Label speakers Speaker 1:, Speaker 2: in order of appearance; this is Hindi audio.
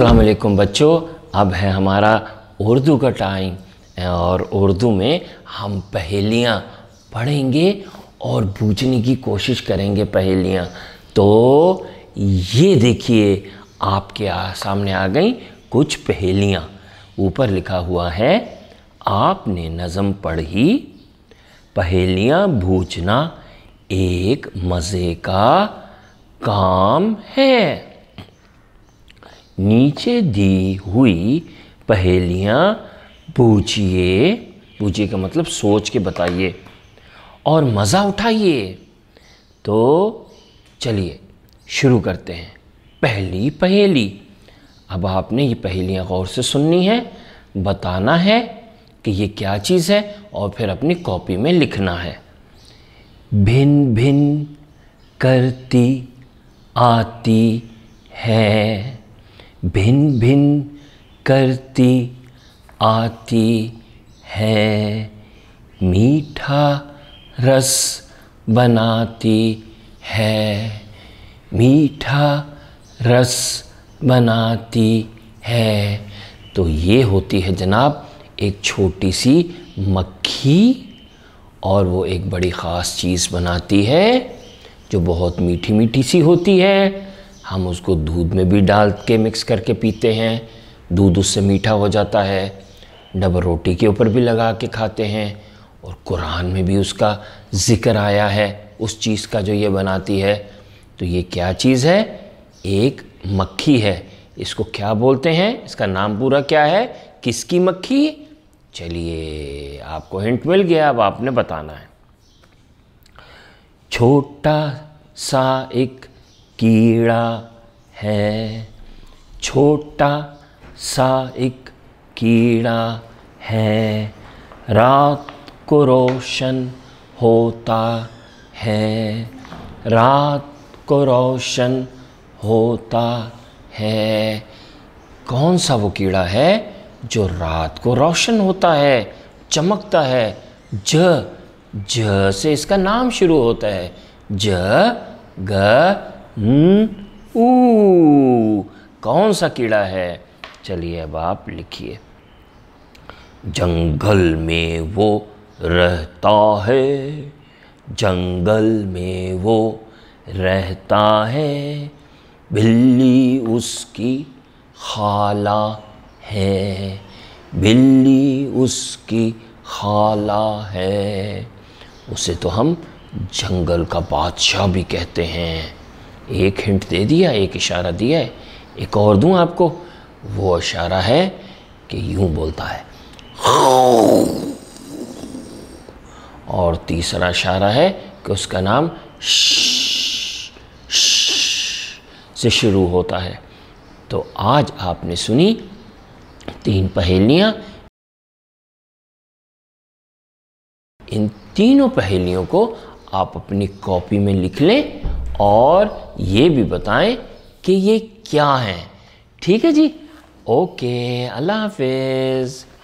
Speaker 1: वालेकुम बच्चों अब है हमारा उर्दू का टाइम और उर्दू में हम पहेलियाँ पढ़ेंगे और पूछने की कोशिश करेंगे पहेलियाँ तो ये देखिए आपके सामने आ गई कुछ पहेलियाँ ऊपर लिखा हुआ है आपने नज़म पढ़ी पहेलियाँ भूजना एक मज़े का काम है नीचे दी हुई पहेलियां पूछिए पूछिए का मतलब सोच के बताइए और मज़ा उठाइए तो चलिए शुरू करते हैं पहली पहेली अब आपने ये पहेलियाँ गौर से सुननी है बताना है कि ये क्या चीज़ है और फिर अपनी कॉपी में लिखना है भिन्न भिन्न करती आती है भिन्न भिन्न करती आती है मीठा रस बनाती है मीठा रस बनाती है तो ये होती है जनाब एक छोटी सी मक्खी और वो एक बड़ी ख़ास चीज़ बनाती है जो बहुत मीठी मीठी सी होती है हम उसको दूध में भी डाल के मिक्स करके पीते हैं दूध उससे मीठा हो जाता है डबल रोटी के ऊपर भी लगा के खाते हैं और कुरान में भी उसका ज़िक्र आया है उस चीज़ का जो ये बनाती है तो ये क्या चीज़ है एक मक्खी है इसको क्या बोलते हैं इसका नाम पूरा क्या है किसकी मक्खी चलिए आपको हिंट मिल गया अब आपने बताना है छोटा सा एक कीड़ा है छोटा सा एक कीड़ा है रात को रोशन होता है रात को रोशन होता है कौन सा वो कीड़ा है जो रात को रोशन होता है चमकता है ज ज से इसका नाम शुरू होता है ज ग न ऊ कौन सा कीड़ा है चलिए अब आप लिखिए जंगल में वो रहता है जंगल में वो रहता है बिल्ली उसकी खाला है बिल्ली उसकी खाला है उसे तो हम जंगल का बादशाह भी कहते हैं एक हिंट दे दिया एक इशारा दिया है एक और दूं आपको वो इशारा है कि यूं बोलता है और तीसरा इशारा है कि उसका नाम से शुरू होता है तो आज आपने सुनी तीन पहेलियाँ इन तीनों पहेलियों को आप अपनी कॉपी में लिख लें और ये भी बताएं कि ये क्या हैं ठीक है जी ओके अल्लाह हाफिज़